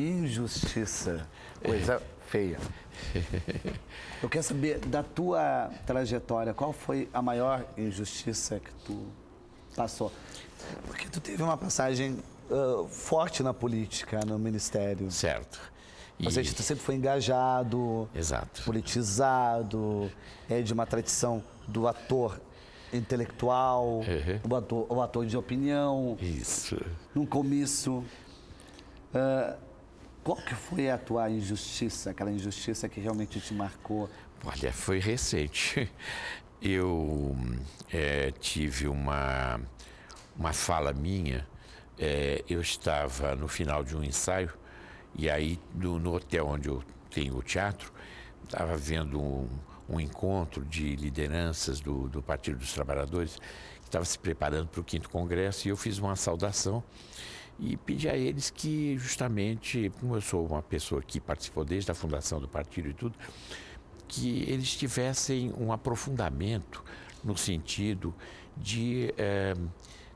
Injustiça. Coisa feia. Eu quero saber da tua trajetória, qual foi a maior injustiça que tu passou? Porque tu teve uma passagem uh, forte na política, no ministério. Certo. E... Ou seja, tu sempre foi engajado, Exato. politizado, é de uma tradição do ator intelectual, uhum. o, ator, o ator de opinião. Isso. Num comício. Uh, ah, qual que foi a tua injustiça, aquela injustiça que realmente te marcou? Olha, foi recente. Eu é, tive uma, uma fala minha, é, eu estava no final de um ensaio, e aí no, no hotel onde eu tenho o teatro, estava vendo um, um, encontro de lideranças do, do Partido dos Trabalhadores, que estava se preparando para o quinto congresso, e eu fiz uma saudação e pedi a eles que, justamente, como eu sou uma pessoa que participou desde a fundação do partido e tudo, que eles tivessem um aprofundamento no sentido de eh,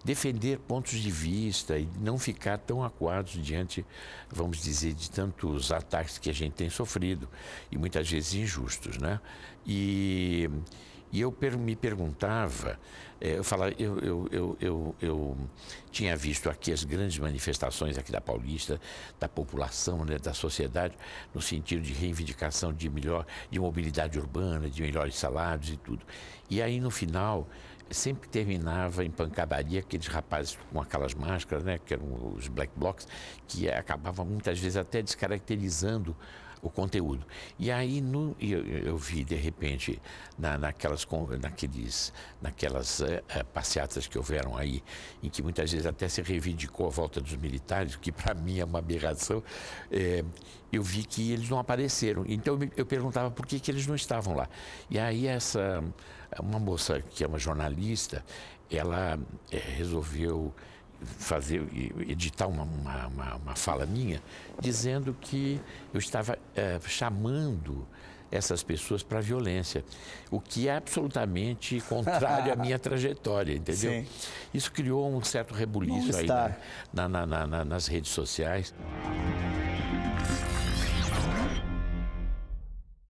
defender pontos de vista e não ficar tão acuados diante, vamos dizer, de tantos ataques que a gente tem sofrido e muitas vezes injustos, né? E e eu me perguntava, eh, eu, falava, eu, eu, eu, eu, eu tinha visto aqui as grandes manifestações aqui da Paulista, da população, né, da sociedade, no sentido de reivindicação de melhor, de mobilidade urbana, de melhores salários e tudo. E aí no final sempre terminava em pancadaria aqueles rapazes com aquelas máscaras, né, que eram os black blocs, que acabavam muitas vezes até descaracterizando o conteúdo. E aí no, eu, eu, vi, de repente, na, naquelas, naqueles, naquelas uh, passeatas que houveram aí, em que muitas vezes até se reivindicou a volta dos militares, o que para mim é uma aberração, é, eu vi que eles não apareceram. Então eu perguntava por que, que eles não estavam lá. E aí essa, uma moça que é uma jornalista, ela é, resolveu fazer editar uma, uma, uma, uma fala minha dizendo que eu estava é, chamando essas pessoas para violência, o que é absolutamente contrário à minha trajetória, entendeu? Sim. Isso criou um certo rebuliço aí na, na, na, nas redes sociais.